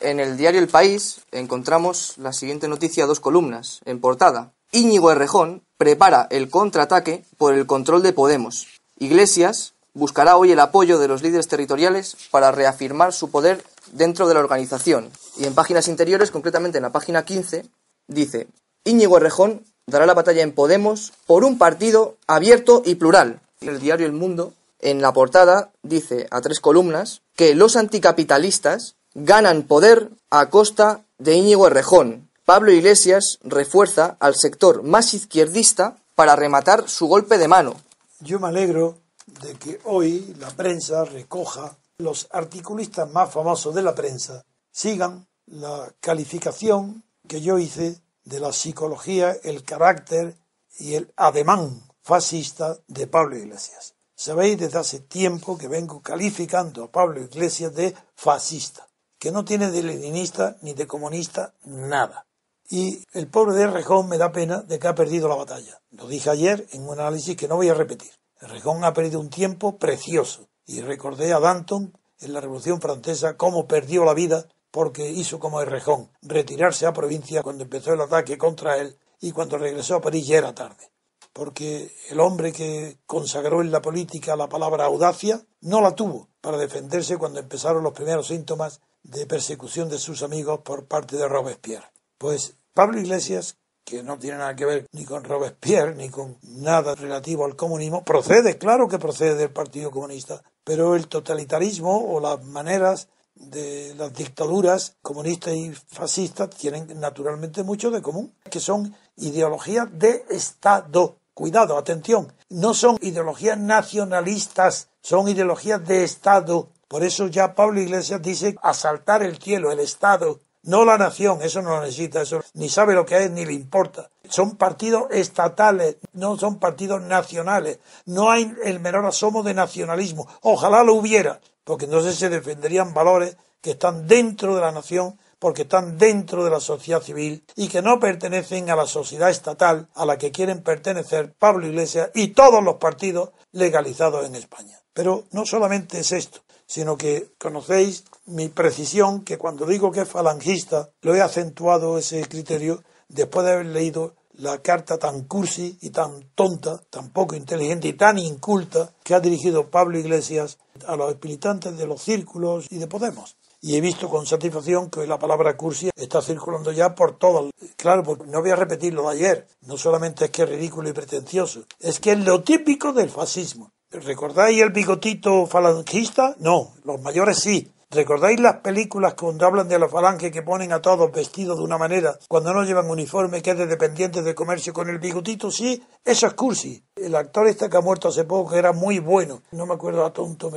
En el diario El País encontramos la siguiente noticia, dos columnas, en portada. Íñigo Errejón prepara el contraataque por el control de Podemos. Iglesias buscará hoy el apoyo de los líderes territoriales para reafirmar su poder dentro de la organización. Y en páginas interiores, concretamente en la página 15, dice, Íñigo Errejón dará la batalla en Podemos por un partido abierto y plural. El diario El Mundo, en la portada, dice a tres columnas que los anticapitalistas Ganan poder a costa de Íñigo Errejón. Pablo Iglesias refuerza al sector más izquierdista para rematar su golpe de mano. Yo me alegro de que hoy la prensa recoja los articulistas más famosos de la prensa sigan la calificación que yo hice de la psicología, el carácter y el ademán fascista de Pablo Iglesias. Sabéis desde hace tiempo que vengo calificando a Pablo Iglesias de fascista que no tiene de leninista ni de comunista nada. Y el pobre de Rejón me da pena de que ha perdido la batalla. Lo dije ayer en un análisis que no voy a repetir. Rejón ha perdido un tiempo precioso. Y recordé a Danton en la Revolución Francesa cómo perdió la vida porque hizo como Rejón, retirarse a provincia cuando empezó el ataque contra él y cuando regresó a París ya era tarde. Porque el hombre que consagró en la política la palabra audacia no la tuvo para defenderse cuando empezaron los primeros síntomas de persecución de sus amigos por parte de Robespierre. Pues Pablo Iglesias, que no tiene nada que ver ni con Robespierre ni con nada relativo al comunismo, procede, claro que procede del Partido Comunista, pero el totalitarismo o las maneras de las dictaduras comunistas y fascistas tienen naturalmente mucho de común, que son ideologías de Estado. Cuidado, atención, no son ideologías nacionalistas, son ideologías de Estado por eso ya Pablo Iglesias dice asaltar el cielo, el Estado, no la nación, eso no lo necesita, eso ni sabe lo que es ni le importa. Son partidos estatales, no son partidos nacionales. No hay el menor asomo de nacionalismo. Ojalá lo hubiera, porque entonces se defenderían valores que están dentro de la nación, porque están dentro de la sociedad civil y que no pertenecen a la sociedad estatal a la que quieren pertenecer Pablo Iglesias y todos los partidos legalizados en España. Pero no solamente es esto sino que conocéis mi precisión que cuando digo que es falangista, lo he acentuado ese criterio después de haber leído la carta tan cursi y tan tonta, tan poco inteligente y tan inculta que ha dirigido Pablo Iglesias a los militantes de los círculos y de Podemos. Y he visto con satisfacción que la palabra cursi está circulando ya por todo. Claro, no voy a repetir lo de ayer. No solamente es que es ridículo y pretencioso, es que es lo típico del fascismo. ¿Recordáis el bigotito falangista? No, los mayores sí. ¿Recordáis las películas cuando hablan de la falange que ponen a todos vestidos de una manera, cuando no llevan uniforme, que es de dependientes de comercio con el bigotito? Sí, eso es cursi. El actor este que ha muerto hace poco, que era muy bueno, no me acuerdo a tonto,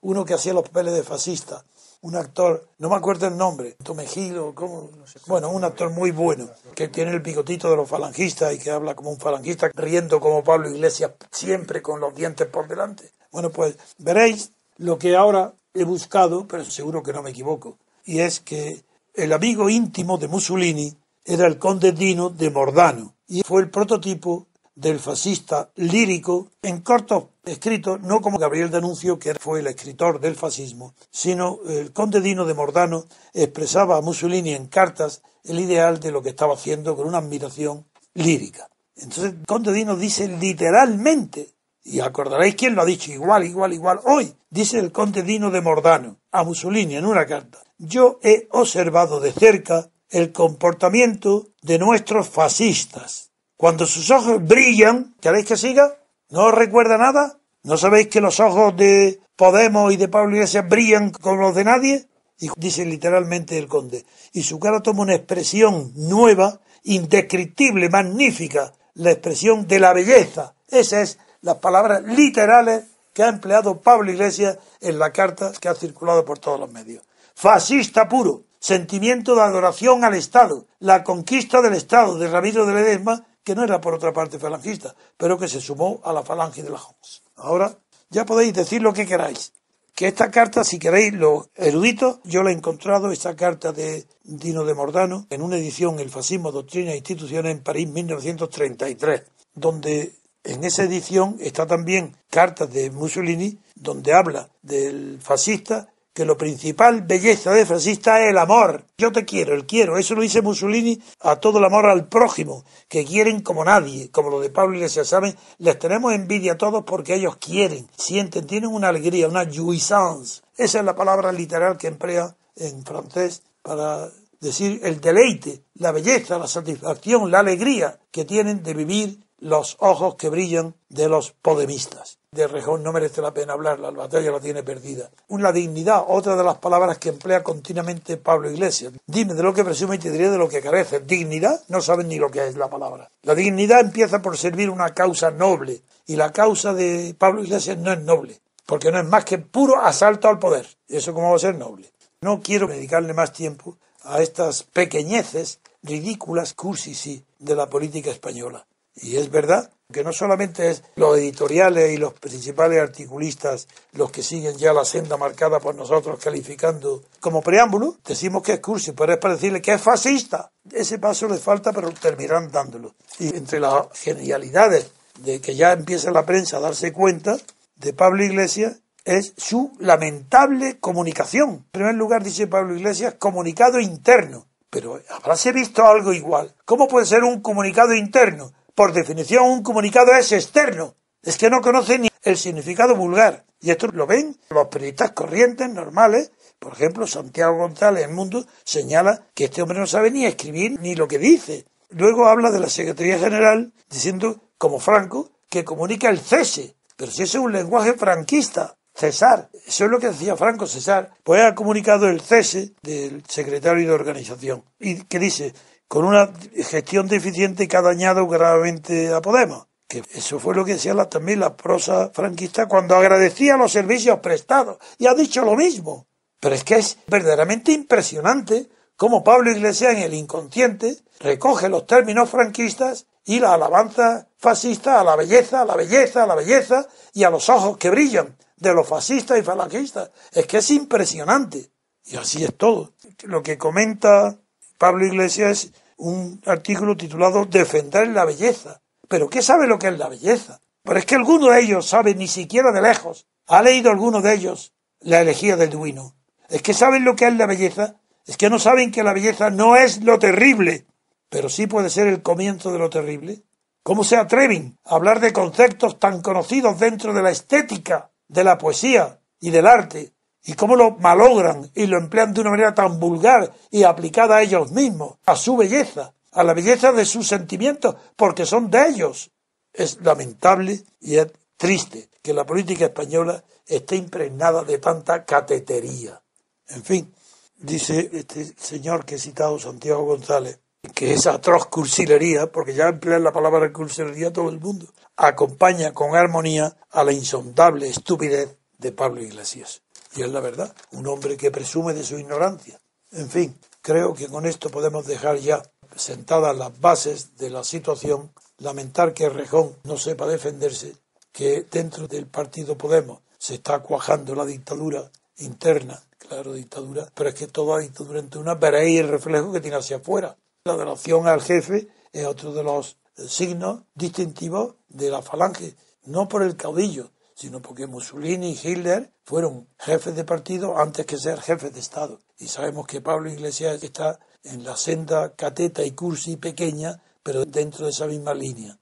uno que hacía los peles de fascista un actor, no me acuerdo el nombre, Tomejilo, ¿cómo? bueno, un actor muy bueno, que tiene el bigotito de los falangistas y que habla como un falangista, riendo como Pablo Iglesias, siempre con los dientes por delante. Bueno, pues veréis lo que ahora he buscado, pero seguro que no me equivoco, y es que el amigo íntimo de Mussolini era el conde Dino de Mordano, y fue el prototipo del fascista lírico en corto escrito, no como Gabriel D'Annunzio, que fue el escritor del fascismo, sino el conde Dino de Mordano expresaba a Mussolini en cartas el ideal de lo que estaba haciendo con una admiración lírica. Entonces, el conde Dino dice literalmente, y acordaréis quién lo ha dicho igual, igual, igual, hoy, dice el conde Dino de Mordano a Mussolini en una carta, yo he observado de cerca el comportamiento de nuestros fascistas cuando sus ojos brillan, ¿queréis que siga? ¿No os recuerda nada? ¿No sabéis que los ojos de Podemos y de Pablo Iglesias brillan como los de nadie? dice literalmente el conde. Y su cara toma una expresión nueva, indescriptible, magnífica, la expresión de la belleza. Esas es las palabras literales que ha empleado Pablo Iglesias en la carta que ha circulado por todos los medios. Fascista puro, sentimiento de adoración al Estado, la conquista del Estado de Ramiro de Ledesma que no era por otra parte falangista, pero que se sumó a la falange de la Homs. Ahora ya podéis decir lo que queráis. Que esta carta, si queréis lo eruditos, yo la he encontrado, esta carta de Dino de Mordano, en una edición El fascismo, doctrina e instituciones en París 1933, donde en esa edición está también cartas de Mussolini, donde habla del fascista que lo principal belleza de fascista es el amor. Yo te quiero, el quiero. Eso lo dice Mussolini a todo el amor al prójimo, que quieren como nadie, como lo de Pablo Iglesias, ¿saben? Les tenemos envidia a todos porque ellos quieren, sienten, tienen una alegría, una jouissance. Esa es la palabra literal que emplea en francés para decir el deleite, la belleza, la satisfacción, la alegría que tienen de vivir los ojos que brillan de los podemistas de Rejón no merece la pena hablar, la batalla la tiene perdida. Una dignidad, otra de las palabras que emplea continuamente Pablo Iglesias. Dime de lo que presume y te diré de lo que carece. Dignidad, no saben ni lo que es la palabra. La dignidad empieza por servir una causa noble y la causa de Pablo Iglesias no es noble, porque no es más que puro asalto al poder. Eso cómo va a ser noble. No quiero dedicarle más tiempo a estas pequeñeces ridículas cursis de la política española. Y es verdad que no solamente es los editoriales y los principales articulistas los que siguen ya la senda marcada por nosotros calificando como preámbulo, decimos que es cursi, pero es para decirle que es fascista. Ese paso le falta, pero terminarán dándolo. Y entre las genialidades de que ya empieza la prensa a darse cuenta de Pablo Iglesias es su lamentable comunicación. En primer lugar, dice Pablo Iglesias, comunicado interno. Pero ¿habráse visto algo igual? ¿Cómo puede ser un comunicado interno? Por definición, un comunicado es externo. Es que no conoce ni el significado vulgar. Y esto lo ven los periodistas corrientes, normales. Por ejemplo, Santiago González, en Mundo, señala que este hombre no sabe ni escribir ni lo que dice. Luego habla de la Secretaría General, diciendo, como Franco, que comunica el cese. Pero si ese es un lenguaje franquista, César, Eso es lo que decía Franco César, Pues ha comunicado el cese del secretario de organización. Y que dice, con una gestión deficiente que ha dañado gravemente a Podemos. Que eso fue lo que decía también la prosa franquista cuando agradecía los servicios prestados. Y ha dicho lo mismo. Pero es que es verdaderamente impresionante cómo Pablo Iglesias en el inconsciente recoge los términos franquistas y la alabanza fascista a la belleza, a la belleza, a la belleza y a los ojos que brillan de los fascistas y falangistas. Es que es impresionante. Y así es todo. Lo que comenta Pablo Iglesias un artículo titulado Defender la belleza. ¿Pero qué sabe lo que es la belleza? Pero es que alguno de ellos sabe ni siquiera de lejos. ¿Ha leído alguno de ellos la elegía del Duino? Es que saben lo que es la belleza. Es que no saben que la belleza no es lo terrible, pero sí puede ser el comienzo de lo terrible. ¿Cómo se atreven a hablar de conceptos tan conocidos dentro de la estética, de la poesía y del arte, y cómo lo malogran y lo emplean de una manera tan vulgar y aplicada a ellos mismos, a su belleza, a la belleza de sus sentimientos, porque son de ellos. Es lamentable y es triste que la política española esté impregnada de tanta catetería. En fin, dice este señor que he citado, Santiago González, que esa atroz cursilería, porque ya emplean la palabra cursilería todo el mundo, acompaña con armonía a la insondable estupidez de Pablo Iglesias. Y es la verdad, un hombre que presume de su ignorancia. En fin, creo que con esto podemos dejar ya sentadas las bases de la situación, lamentar que Rejón no sepa defenderse, que dentro del partido Podemos se está cuajando la dictadura interna, claro, dictadura, pero es que toda dictadura durante una veréis el reflejo que tiene hacia afuera. La delación al jefe es otro de los signos distintivos de la falange, no por el caudillo, sino porque Mussolini y Hitler fueron jefes de partido antes que ser jefes de Estado. Y sabemos que Pablo Iglesias está en la senda cateta y cursi pequeña, pero dentro de esa misma línea.